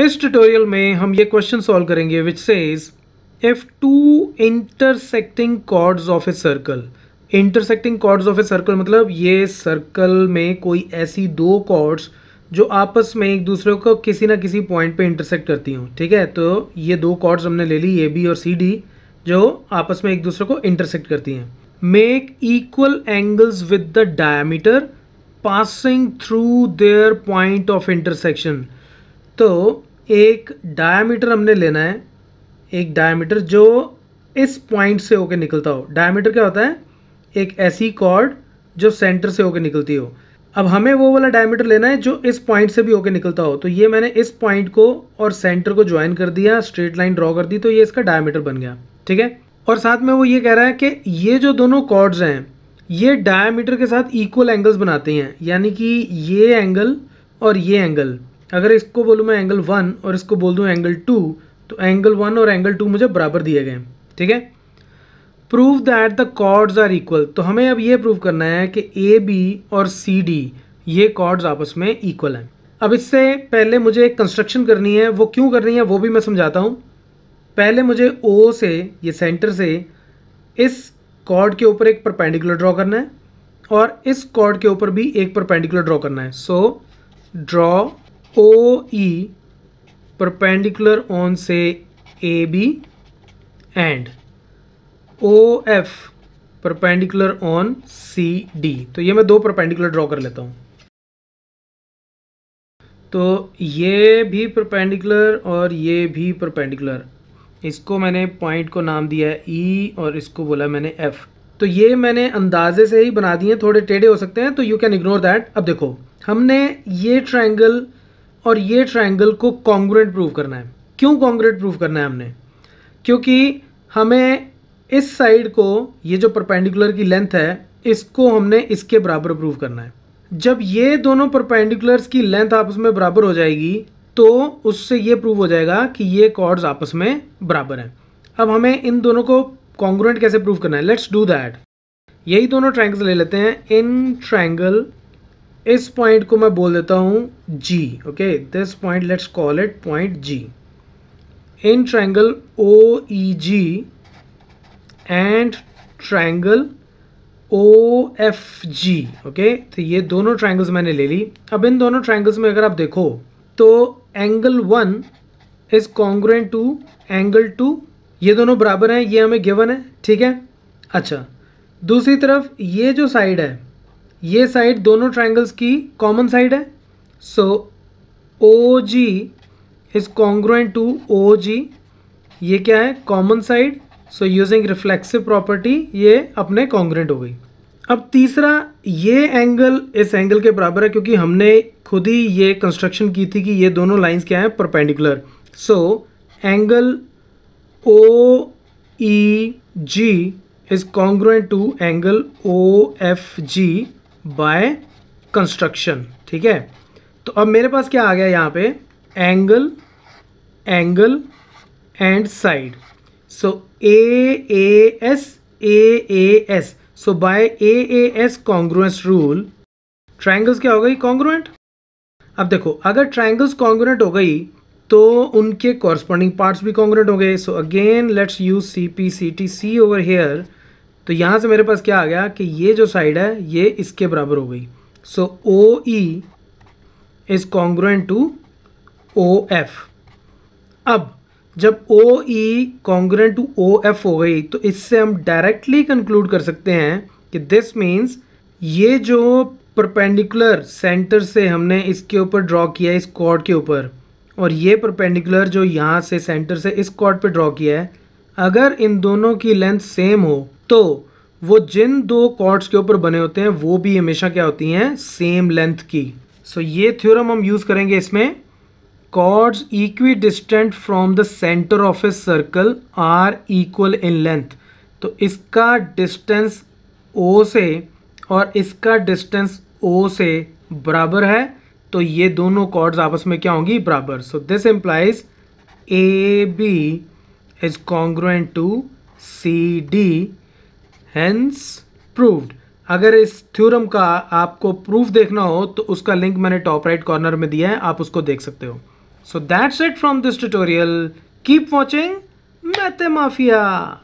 इस ट्यूटोरियल में हम ये क्वेश्चन सॉल्व करेंगे which says if two intersecting chords of a circle intersecting chords of a circle मतलब ये सर्कल में कोई ऐसी दो कॉर्ड्स जो आपस में एक दूसरे को किसी ना किसी पॉइंट पे इंटरसेक्ट करती हूँ ठीक है तो ये दो कॉर्ड्स हमने ले ली ए बी और सी डी जो आपस में एक दूसरे को इंटरसेक्ट करती हैं make equal angles with the diameter passing through their point of intersection तो एक डायामीटर हमने लेना है एक डायामीटर जो इस पॉइंट से होके निकलता हो डायामीटर क्या होता है एक ऐसी कॉर्ड जो सेंटर से होके निकलती हो अब हमें वो वाला डायमीटर लेना है जो इस पॉइंट से भी होके निकलता हो तो ये मैंने इस पॉइंट को और सेंटर को ज्वाइन कर दिया स्ट्रेट लाइन ड्रॉ कर दी तो ये इसका डायमीटर बन गया ठीक है और साथ में वो ये कह रहा है कि ये जो दोनों कॉर्ड्स हैं ये डायमीटर के साथ इक्वल एंगल्स बनाते हैं यानी कि ये एंगल और ये एंगल अगर इसको बोलूँ मैं एंगल वन और इसको बोल दूँ एंगल टू तो एंगल वन और एंगल टू मुझे बराबर दिए गए ठीक है prove that the chords are equal तो हमें अब ये प्रूव करना है कि ए बी और सी डी ये कॉर्ड्स आपस में इक्वल हैं अब इससे पहले मुझे एक कंस्ट्रक्शन करनी है वो क्यों करनी है वो भी मैं समझाता हूँ पहले मुझे ओ से ये सेंटर से इस कॉर्ड के ऊपर एक परपेंडिकुलर ड्रॉ करना है और इस कॉर्ड के ऊपर भी एक परपेंडिकुलर ड्रॉ करना है so draw O E perpendicular on से A B and O F perpendicular on C D तो ये मैं दो परपेंडिकुलर ड्रॉ कर लेता हूं तो ये भी परपेंडिकुलर और ये भी परपेंडिकुलर इसको मैंने पॉइंट को नाम दिया है ई e और इसको बोला मैंने एफ तो ये मैंने अंदाजे से ही बना दिए थोड़े टेढ़े हो सकते हैं तो यू कैन इग्नोर दैट अब देखो हमने ये ट्राइंगल और ये ट्राइंगल को कॉन्ग्रेंट प्रूव करना है क्यों कॉन्ग्रेंट प्रूव करना है हमने क्योंकि हमें इस साइड को ये जो परपेंडिकुलर की लेंथ है इसको हमने इसके बराबर प्रूव करना है जब ये दोनों परपेंडिकुलर्स की लेंथ आपस में बराबर हो जाएगी तो उससे ये प्रूव हो जाएगा कि ये कॉर्ड्स आपस में बराबर हैं अब हमें इन दोनों को कॉन्ग्रेंट कैसे प्रूव करना है लेट्स डू दैट यही दोनों ट्राइंगल्स ले लेते हैं इन ट्राइंगल इस पॉइंट को मैं बोल देता हूँ G okay this point let's call it point G in triangle O E G and triangle O F G okay तो ये दोनों ट्रायंगल्स मैंने ले ली अब इन दोनों ट्रायंगल्स में अगर आप देखो तो angle one is congruent to angle two ये दोनों बराबर हैं ये हमें गिवन है ठीक है अच्छा दूसरी तरफ ये जो साइड है ये साइड दोनों ट्राइंगल्स की कॉमन साइड है so O G is congruent to O G ये क्या है common side so using reflexive property ये अपने कॉन्ग्रेंट हो गई अब तीसरा ये एंगल इस एंगल के बराबर है क्योंकि हमने खुद ही ये कंस्ट्रक्शन की थी कि ये दोनों लाइंस क्या हैं perpendicular so angle O E G is congruent to angle O F G by construction ठीक है तो अब मेरे पास क्या आ गया यहाँ पे angle angle and side so A S A S so by A A S congruence rule triangles क्या हो गई कॉन्ग्रुएंट अब देखो अगर ट्राइंगल्स कॉन्ग्रुएंट हो गई तो उनके कॉरस्पॉन्डिंग पार्ट्स भी कॉन्ग्रुएंट हो गए so again let's use C P C T C over here तो यहाँ से मेरे पास क्या आ गया कि ये जो साइड है ये इसके बराबर हो गई so O E is congruent to O F अब जब O E congruent to O F हो गई तो इससे हम डायरेक्टली कंक्लूड कर सकते हैं कि दिस मीन्स ये जो परपेंडिकुलर सेंटर से हमने इसके ऊपर ड्रॉ किया है इस कॉर्ड के ऊपर और ये परपेंडिकुलर जो यहाँ से सेंटर से इस कॉर्ड पे ड्रॉ किया है अगर इन दोनों की लेंथ सेम हो तो वो जिन दो कॉर्ड्स के ऊपर बने होते हैं वो भी हमेशा क्या होती हैं सेम लेंथ की सो so, ये थ्योरम हम यूज़ करेंगे इसमें chords equidistant from the centre of a circle are equal in length तो इसका डिस्टेंस ओ से और इसका डिस्टेंस ओ से बराबर है तो ये दोनों कॉर्ड्स आपस में क्या होंगी बराबर so this implies A B is congruent to C D hence proved अगर इस थ्योरम का आपको प्रूफ देखना हो तो उसका लिंक मैंने टॉप राइट कॉर्नर में दिया है आप उसको देख सकते हो so that's it from this tutorial keep watching maths mafia